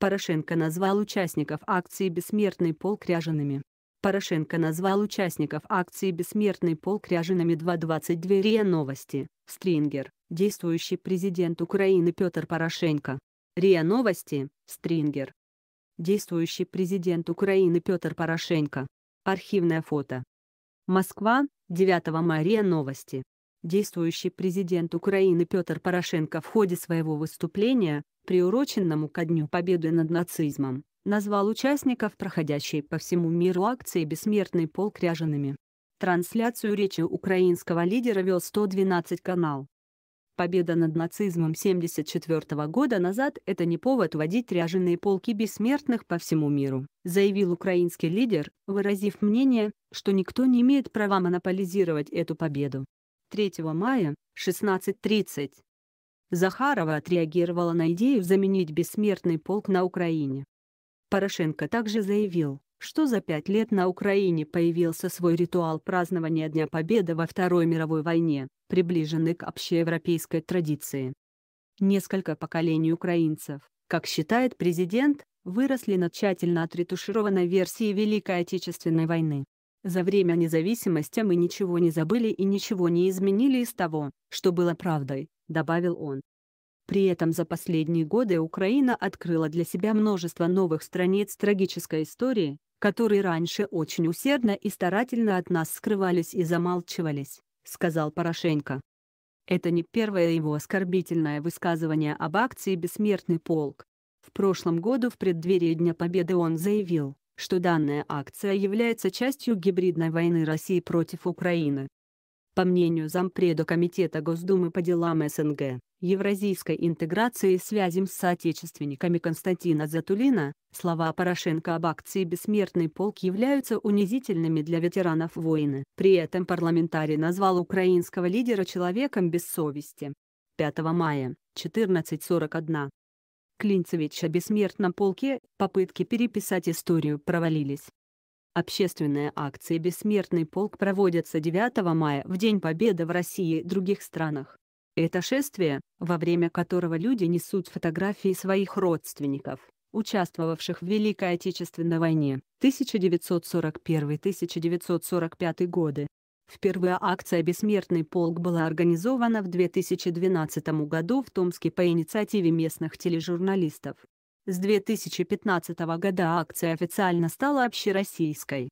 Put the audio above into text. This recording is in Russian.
Порошенко назвал участников акции «Бессмертный пол» кряженными. Порошенко назвал участников акции «Бессмертный пол» кряженами 2.22 РИА Новости, Стрингер, действующий президент Украины Петр Порошенко. РИА Новости, Стрингер. Действующий президент Украины Петр Порошенко. Архивное фото. Москва, 9 мая РИА Новости действующий президент Украины Петр Порошенко в ходе своего выступления, приуроченному ко Дню Победы над нацизмом, назвал участников проходящей по всему миру акции «Бессмертный полк» ряжеными. Трансляцию речи украинского лидера вел 112 канал. Победа над нацизмом 1974 года назад – это не повод водить ряженые полки бессмертных по всему миру, заявил украинский лидер, выразив мнение, что никто не имеет права монополизировать эту победу. 3 мая, 16.30. Захарова отреагировала на идею заменить бессмертный полк на Украине. Порошенко также заявил, что за пять лет на Украине появился свой ритуал празднования Дня Победы во Второй мировой войне, приближенный к общеевропейской традиции. Несколько поколений украинцев, как считает президент, выросли на тщательно отретушированной версии Великой Отечественной войны. За время независимости мы ничего не забыли и ничего не изменили из того, что было правдой», — добавил он. При этом за последние годы Украина открыла для себя множество новых страниц трагической истории, которые раньше очень усердно и старательно от нас скрывались и замалчивались, сказал Порошенко. Это не первое его оскорбительное высказывание об акции «Бессмертный полк». В прошлом году в преддверии Дня Победы он заявил, что данная акция является частью гибридной войны России против Украины. По мнению зампреда Комитета Госдумы по делам СНГ, евразийской интеграции и связям с соотечественниками Константина Затулина, слова Порошенко об акции «Бессмертный полк» являются унизительными для ветеранов войны. При этом парламентарий назвал украинского лидера человеком без совести. 5 мая, 14.41, Клинцевич о бессмертном полке, попытки переписать историю провалились. Общественные акции «Бессмертный полк» проводятся 9 мая в День Победы в России и других странах. Это шествие, во время которого люди несут фотографии своих родственников, участвовавших в Великой Отечественной войне 1941-1945 годы, Впервые акция «Бессмертный полк» была организована в 2012 году в Томске по инициативе местных тележурналистов. С 2015 года акция официально стала общероссийской.